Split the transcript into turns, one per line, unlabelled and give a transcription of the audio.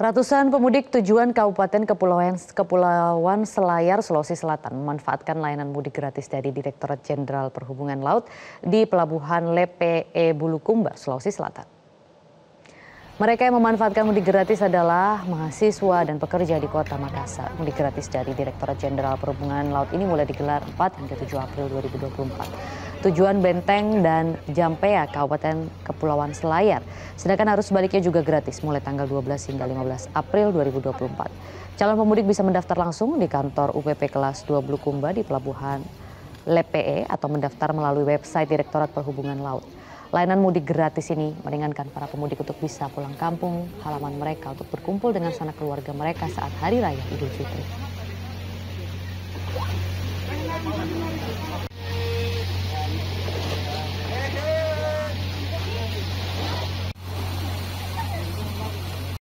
Ratusan pemudik tujuan Kabupaten Kepulauan, Kepulauan Selayar, Sulawesi Selatan memanfaatkan layanan mudik gratis dari Direktorat Jenderal Perhubungan Laut di Pelabuhan Lepe Bulukumba, Sulawesi Selatan. Mereka yang memanfaatkan mudik gratis adalah mahasiswa dan pekerja di kota Makassar. Mudik gratis dari Direktorat Jenderal Perhubungan Laut ini mulai digelar 4 hingga 7 April 2024 tujuan Benteng dan Jampea, Kabupaten Kepulauan Selayar. Sedangkan arus baliknya juga gratis mulai tanggal 12 hingga 15 April 2024. Calon pemudik bisa mendaftar langsung di kantor UPP kelas 2 Blukumba di Pelabuhan LPE atau mendaftar melalui website Direktorat Perhubungan Laut. Layanan mudik gratis ini meringankan para pemudik untuk bisa pulang kampung halaman mereka untuk berkumpul dengan sanak keluarga mereka saat Hari Raya Idul Fitri.